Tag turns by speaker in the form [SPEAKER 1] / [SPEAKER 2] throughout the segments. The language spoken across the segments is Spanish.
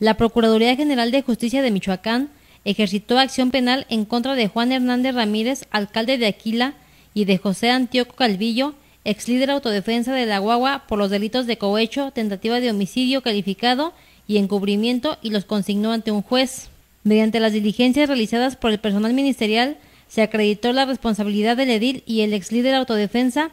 [SPEAKER 1] la Procuraduría General de Justicia de Michoacán ejercitó acción penal en contra de Juan Hernández Ramírez, alcalde de Aquila, y de José Antioco Calvillo, ex líder autodefensa de la Guagua, por los delitos de cohecho, tentativa de homicidio calificado y encubrimiento, y los consignó ante un juez. Mediante las diligencias realizadas por el personal ministerial, se acreditó la responsabilidad del edil y el ex líder autodefensa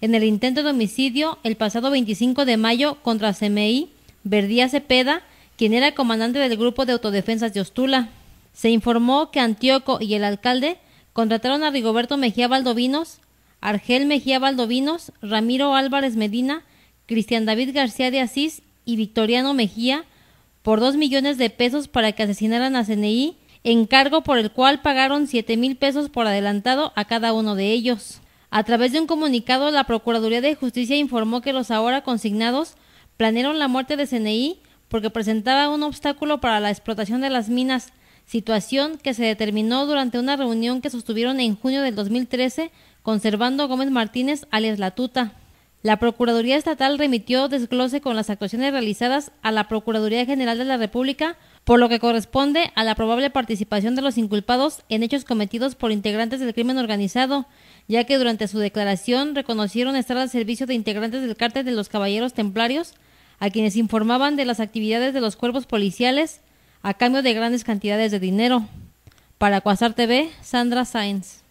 [SPEAKER 1] en el intento de homicidio el pasado 25 de mayo contra CMI, Verdía Cepeda, quien era el comandante del grupo de autodefensas de Ostula. Se informó que Antíoco y el alcalde contrataron a Rigoberto Mejía Valdovinos, Argel Mejía Valdovinos, Ramiro Álvarez Medina, Cristian David García de Asís y Victoriano Mejía por dos millones de pesos para que asesinaran a CNI, encargo por el cual pagaron siete mil pesos por adelantado a cada uno de ellos. A través de un comunicado, la Procuraduría de Justicia informó que los ahora consignados planearon la muerte de CNI porque presentaba un obstáculo para la explotación de las minas, situación que se determinó durante una reunión que sostuvieron en junio del 2013 conservando Gómez Martínez alias La Tuta. La Procuraduría Estatal remitió desglose con las actuaciones realizadas a la Procuraduría General de la República, por lo que corresponde a la probable participación de los inculpados en hechos cometidos por integrantes del crimen organizado, ya que durante su declaración reconocieron estar al servicio de integrantes del Cártel de los Caballeros Templarios, a quienes informaban de las actividades de los cuerpos policiales a cambio de grandes cantidades de dinero. Para Cuasar TV, Sandra Sáenz.